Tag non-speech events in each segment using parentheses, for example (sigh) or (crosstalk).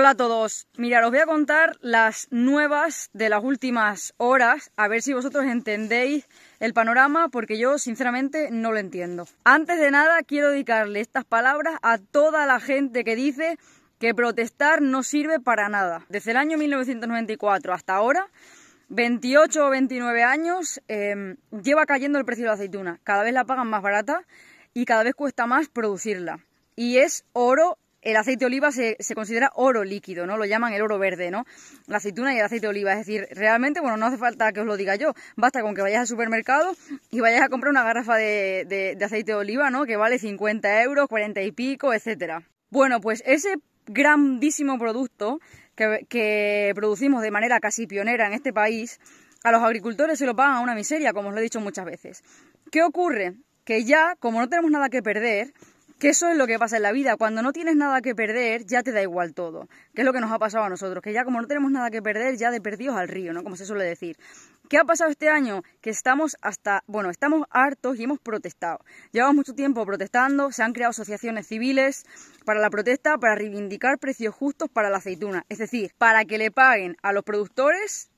Hola a todos. Mira, os voy a contar las nuevas de las últimas horas, a ver si vosotros entendéis el panorama, porque yo sinceramente no lo entiendo. Antes de nada, quiero dedicarle estas palabras a toda la gente que dice que protestar no sirve para nada. Desde el año 1994 hasta ahora, 28 o 29 años, em, lleva cayendo el precio de la aceituna. Cada vez la pagan más barata y cada vez cuesta más producirla. Y es oro el aceite de oliva se, considera oro líquido, ¿no? Lo llaman el oro verde, ¿no? La aceituna y el aceite de oliva. Es decir, realmente, bueno, no hace falta que os lo diga yo. Basta con que vayáis al supermercado y vayáis a comprar una garrafa de, aceite de oliva, ¿no? Que vale 50 euros, 40 y pico, etcétera. Bueno, pues ese grandísimo producto que, que producimos de manera casi pionera en este país, a los agricultores se lo pagan a una miseria, como os lo he dicho muchas veces. ¿Qué ocurre? Que ya, como no tenemos nada que perder, que eso es lo que pasa en la vida. Cuando no tienes nada que perder, ya te da igual todo. Que es lo que nos ha pasado a nosotros. Que ya como no tenemos nada que perder, ya de perdidos al río, ¿no? Como se suele decir. ¿Qué ha pasado este año? Que estamos hasta, bueno, estamos hartos y hemos protestado. Llevamos mucho tiempo protestando, se han creado asociaciones civiles para la protesta, para reivindicar precios justos para la aceituna. Es decir, para que le paguen a los productores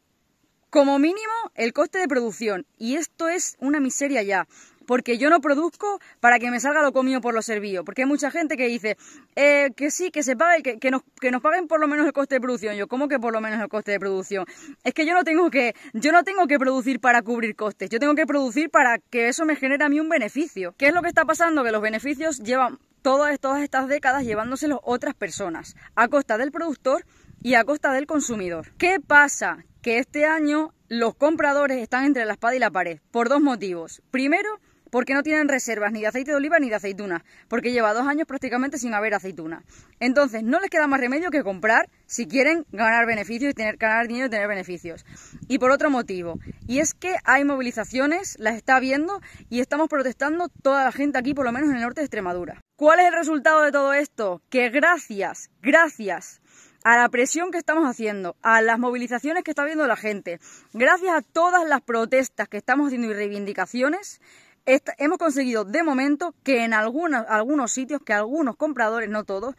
como mínimo el coste de producción. Y esto es una miseria ya porque yo no produzco para que me salga lo comido por lo servido. Porque hay mucha gente que dice eh, que sí, que se pague, que, que, nos, paguen por lo menos el coste de producción. Yo, ¿cómo que por lo menos el coste de producción? Es que yo no tengo que, yo no tengo que producir para cubrir costes, yo tengo que producir para que eso me genere a mí un beneficio. ¿Qué es lo que está pasando? Que los beneficios llevan todas, todas estas décadas llevándoselos otras personas, a costa del productor y a costa del consumidor. ¿Qué pasa? Que este año los compradores están entre la espada y la pared, por dos motivos. Primero, porque no tienen reservas ni de aceite de oliva ni de aceituna, porque lleva dos años prácticamente sin haber aceituna. Entonces, no les queda más remedio que comprar si quieren ganar beneficios y tener ganar dinero y tener beneficios. Y por otro motivo, y es que hay movilizaciones, las está viendo y estamos protestando toda la gente aquí, por lo menos en el norte de Extremadura. ¿Cuál es el resultado de todo esto? Que gracias, gracias a la presión que estamos haciendo, a las movilizaciones que está viendo la gente, gracias a todas las protestas que estamos haciendo y reivindicaciones, hemos conseguido de momento que en algunos, algunos sitios, que algunos compradores, no todos,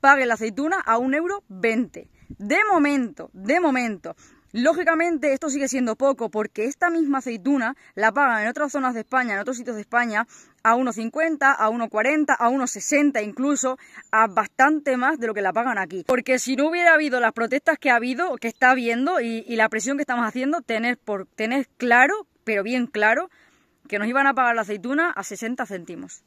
paguen la aceituna a un euro De momento, de momento. Lógicamente esto sigue siendo poco porque esta misma aceituna la pagan en otras zonas de España, en otros sitios de España, a 1,50, a 1,40, a 1,60 incluso, a bastante más de lo que la pagan aquí. Porque si no hubiera habido las protestas que ha habido, que está habiendo y, y la presión que estamos haciendo, tener, por, tener claro, pero bien claro, que nos iban a pagar la aceituna a 60 céntimos.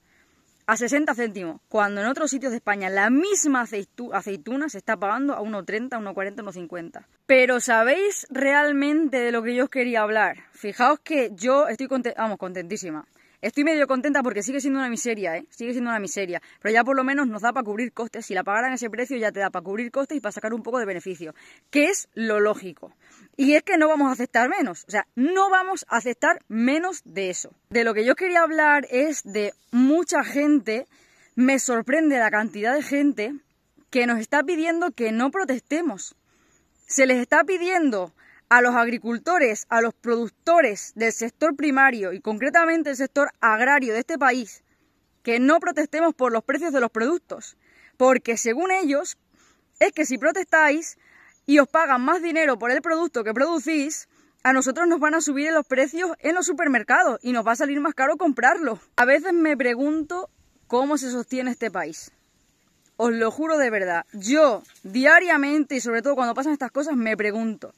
A 60 céntimos, cuando en otros sitios de España la misma aceituna se está pagando a 1,30, 1,40, 1,50. Pero ¿sabéis realmente de lo que yo os quería hablar? Fijaos que yo estoy contentísima. Estoy medio contenta porque sigue siendo una miseria, ¿eh? Sigue siendo una miseria. Pero ya por lo menos nos da para cubrir costes. Si la pagaran ese precio ya te da para cubrir costes y para sacar un poco de beneficio. Que es lo lógico. Y es que no vamos a aceptar menos. O sea, no vamos a aceptar menos de eso. De lo que yo quería hablar es de mucha gente. Me sorprende la cantidad de gente que nos está pidiendo que no protestemos. Se les está pidiendo a los agricultores, a los productores del sector primario y concretamente el sector agrario de este país, que no protestemos por los precios de los productos, porque según ellos es que si protestáis y os pagan más dinero por el producto que producís, a nosotros nos van a subir los precios en los supermercados y nos va a salir más caro comprarlo. A veces me pregunto cómo se sostiene este país. Os lo juro de verdad. Yo diariamente y sobre todo cuando pasan estas cosas me pregunto,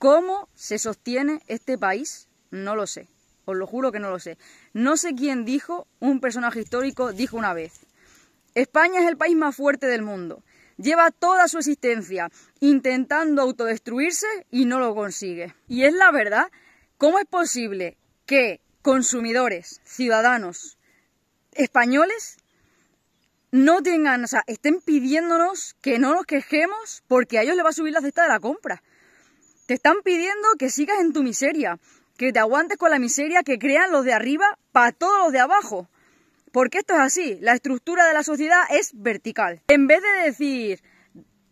¿Cómo se sostiene este país? No lo sé. Os lo juro que no lo sé. No sé quién dijo, un personaje histórico dijo una vez. España es el país más fuerte del mundo. Lleva toda su existencia intentando autodestruirse y no lo consigue. Y es la verdad. ¿Cómo es posible que consumidores, ciudadanos españoles no tengan, o sea, estén pidiéndonos que no nos quejemos porque a ellos les va a subir la cesta de la compra. Te están pidiendo que sigas en tu miseria, que te aguantes con la miseria que crean los de arriba para todos los de abajo. Porque esto es así, la estructura de la sociedad es vertical. En vez de decir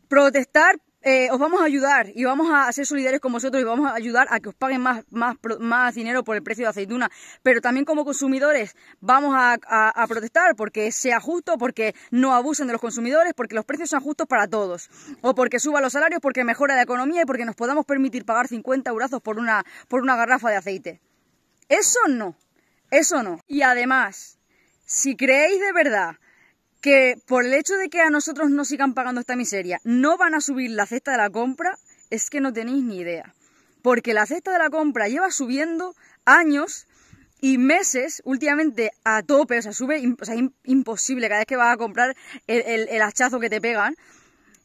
protestar eh, os vamos a ayudar y vamos a ser solidarios con vosotros y vamos a ayudar a que os paguen más, dinero por el precio de aceituna. Pero también como consumidores vamos a, protestar porque sea justo, porque no abusen de los consumidores, porque los precios sean justos para todos. O porque suba los salarios, porque mejora la economía y porque nos podamos permitir pagar 50 euros por una garrafa de aceite. Eso no, eso no. Y además, si creéis de verdad que por el hecho de que a nosotros no sigan pagando esta miseria, no van a subir la cesta de la compra, es que no tenéis ni idea. Porque la cesta de la compra lleva subiendo años y meses, últimamente a tope, o sea, sube, imposible cada vez que vas a comprar el, el hachazo que te pegan.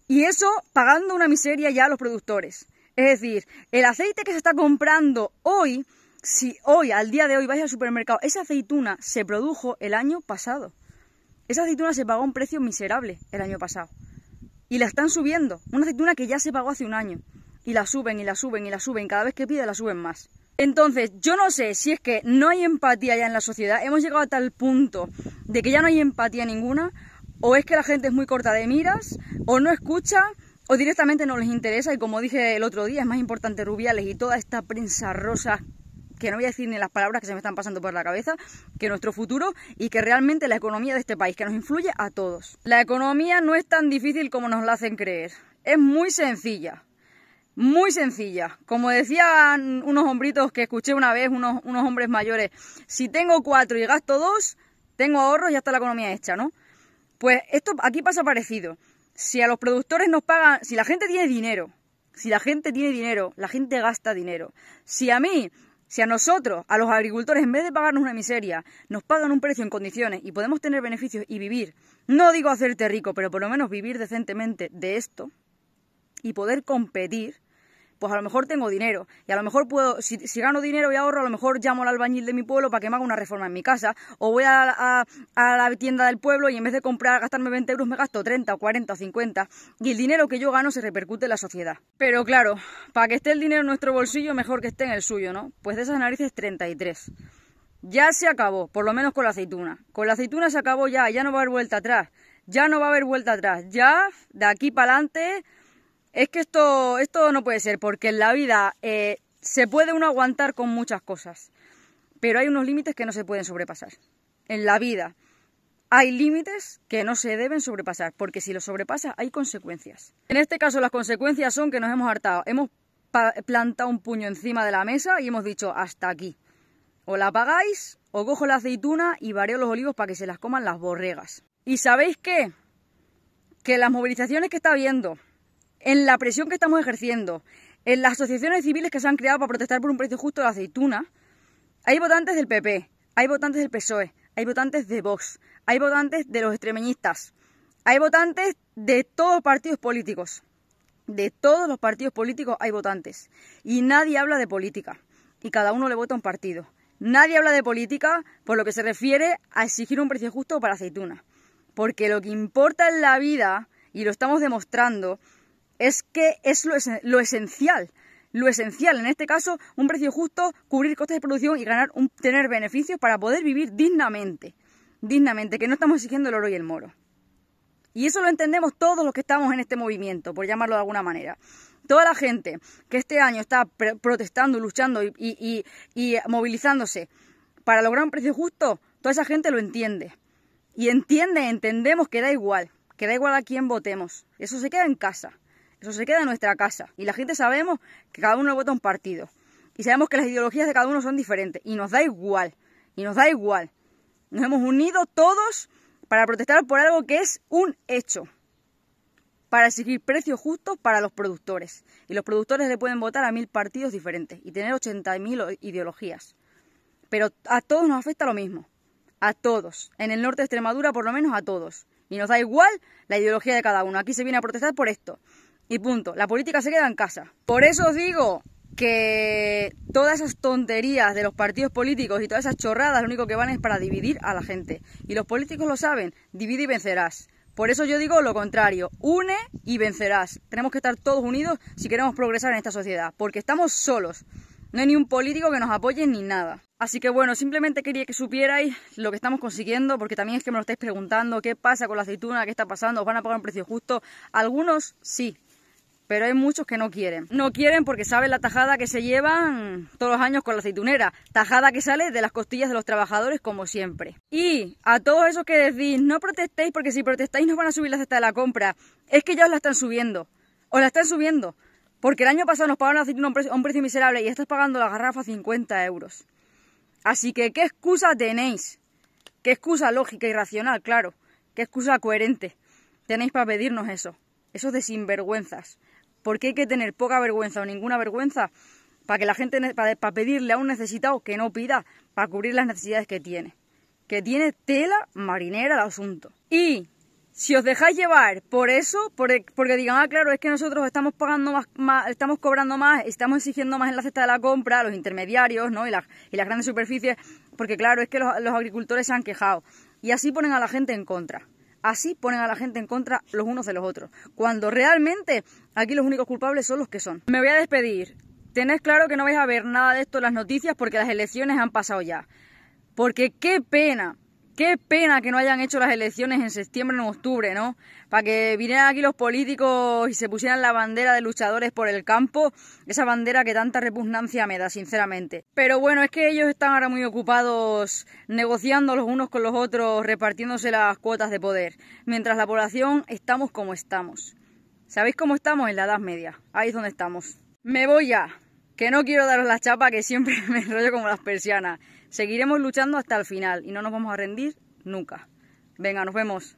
Y eso pagando una miseria ya a los productores. Es decir, el aceite que se está comprando hoy, si hoy, al día de hoy, vais al supermercado, esa aceituna se produjo el año pasado. Esa aceituna se pagó a un precio miserable el año pasado. Y la están subiendo. Una aceituna que ya se pagó hace un año. Y la suben, y la suben, y la suben. Cada vez que pide la suben más. Entonces, yo no sé si es que no hay empatía ya en la sociedad. Hemos llegado a tal punto de que ya no hay empatía ninguna. O es que la gente es muy corta de miras. O no escucha. O directamente no les interesa. Y como dije el otro día, es más importante Rubiales y toda esta prensa rosa que no voy a decir ni las palabras que se me están pasando por la cabeza, que nuestro futuro y que realmente la economía de este país, que nos influye a todos. La economía no es tan difícil como nos la hacen creer, es muy sencilla. Muy sencilla. Como decían unos hombritos que escuché una vez, unos, hombres mayores, si tengo cuatro y gasto dos, tengo ahorros y ya está la economía hecha, ¿no? Pues esto aquí pasa parecido. Si a los productores nos pagan, si la gente tiene dinero, si la gente tiene dinero, la gente gasta dinero. Si a mí si a nosotros, a los agricultores, en vez de pagarnos una miseria, nos pagan un precio en condiciones y podemos tener beneficios y vivir, no digo hacerte rico, pero por lo menos vivir decentemente de esto y poder competir, pues a lo mejor tengo dinero y a lo mejor puedo, si, gano dinero y ahorro, a lo mejor llamo al albañil de mi pueblo para que me haga una reforma en mi casa o voy a, la tienda del pueblo y en vez de comprar, gastarme 20 euros, me gasto 30 o 40 50 y el dinero que yo gano se repercute en la sociedad. Pero claro, para que esté el dinero en nuestro bolsillo, mejor que esté en el suyo, ¿no? Pues de esas narices 33. Ya se acabó, por lo menos con la aceituna. Con la aceituna se acabó ya, ya no va a haber vuelta atrás. Ya no va a haber vuelta atrás. Ya, de aquí para adelante es que esto, esto no puede ser, porque en la vida eh, se puede uno aguantar con muchas cosas, pero hay unos límites que no se pueden sobrepasar. En la vida hay límites que no se deben sobrepasar, porque si los sobrepasas hay consecuencias. En este caso las consecuencias son que nos hemos hartado, hemos plantado un puño encima de la mesa y hemos dicho hasta aquí. O la pagáis, o cojo la aceituna y vareo los olivos para que se las coman las borregas. ¿Y sabéis qué? Que las movilizaciones que está habiendo, en la presión que estamos ejerciendo, en las asociaciones civiles que se han creado para protestar por un precio justo de la aceituna, hay votantes del PP, hay votantes del PSOE, hay votantes de Vox, hay votantes de los extremeñistas, hay votantes de todos los partidos políticos. De todos los partidos políticos hay votantes. Y nadie habla de política. Y cada uno le vota a un partido. Nadie habla de política por lo que se refiere a exigir un precio justo para aceituna. Porque lo que importa en la vida, y lo estamos demostrando, es que es lo, esencial. Lo esencial, en este caso, un precio justo, cubrir costes de producción y ganar tener beneficios para poder vivir dignamente. Dignamente, que no estamos exigiendo el oro y el moro. Y eso lo entendemos todos los que estamos en este movimiento, por llamarlo de alguna manera. Toda la gente que este año está protestando, luchando y, y movilizándose para lograr un precio justo, toda esa gente lo entiende. Y entiende, entendemos que da igual, que da igual a quién votemos. Eso se queda en casa. Eso se queda en nuestra casa. Y la gente sabemos que cada uno vota un partido. Y sabemos que las ideologías de cada uno son diferentes. Y nos da igual. Y nos da igual. Nos hemos unido todos para protestar por algo que es un hecho. Para exigir precios justos para los productores. Y los productores le pueden votar a mil partidos diferentes y tener 80.000 ideologías. Pero a todos nos afecta lo mismo. A todos. En el norte de Extremadura, por lo menos, a todos. Y nos da igual la ideología de cada uno. Aquí se viene a protestar por esto. Y punto. La política se queda en casa. Por eso os digo que todas esas tonterías de los partidos políticos y todas esas chorradas lo único que van es para dividir a la gente. Y los políticos lo saben, divide y vencerás. Por eso yo digo lo contrario, une y vencerás. Tenemos que estar todos unidos si queremos progresar en esta sociedad, porque estamos solos. No hay ni un político que nos apoye ni nada. Así que bueno, simplemente quería que supierais lo que estamos consiguiendo, porque también es que me lo estáis preguntando, qué pasa con la aceituna, qué está pasando, os van a pagar un precio justo. Algunos sí, pero hay muchos que no quieren. No quieren porque saben la tajada que se llevan todos los años con la aceitunera, tajada que sale de las costillas de los trabajadores como siempre. Y a todos esos que decís, no protestéis porque si protestáis nos van a subir la cesta de la compra, es que ya os la están subiendo, os la están subiendo. Porque el año pasado nos pagaron la aceituna a un precio miserable y estás pagando la garrafa 50 euros. Así que, ¿qué excusa tenéis? ¿Qué excusa lógica y racional, claro? ¿Qué excusa coherente tenéis para pedirnos eso? eso de sinvergüenzas porque hay que tener poca vergüenza o ninguna vergüenza para que la gente, para, pedirle a un necesitado que no pida, para cubrir las necesidades que tiene. Que tiene tela marinera el asunto. Y si os dejáis llevar por eso, e-, porque, digan, ah, claro, es que nosotros estamos pagando más, estamos cobrando más, estamos exigiendo más en la cesta de la compra, los intermediarios, ¿no? Y, las grandes superficies, porque claro, es que los agricultores se han quejado. Y así ponen a la gente en contra. Así ponen a la gente en contra los unos de los otros. Cuando realmente aquí los únicos culpables son los que son. Me voy a despedir. tenés claro que no vais a ver nada de esto en las noticias porque las elecciones han pasado ya. Porque qué pena Qué pena que no hayan hecho las elecciones en septiembre o en octubre, ¿no? Para que vinieran aquí los políticos y se pusieran la bandera de luchadores por el campo, esa bandera que tanta repugnancia me da, sinceramente. Pero bueno, es que ellos están ahora muy ocupados negociando los unos con los otros, repartiéndose las cuotas de poder, mientras la población estamos como estamos. ¿Sabéis cómo estamos? En la Edad Media. Ahí es donde estamos. Me voy ya, que no quiero daros la chapa que siempre (laughs) me enrollo como las persianas. Seguiremos luchando hasta el final y no nos vamos a rendir nunca. Venga, nos vemos.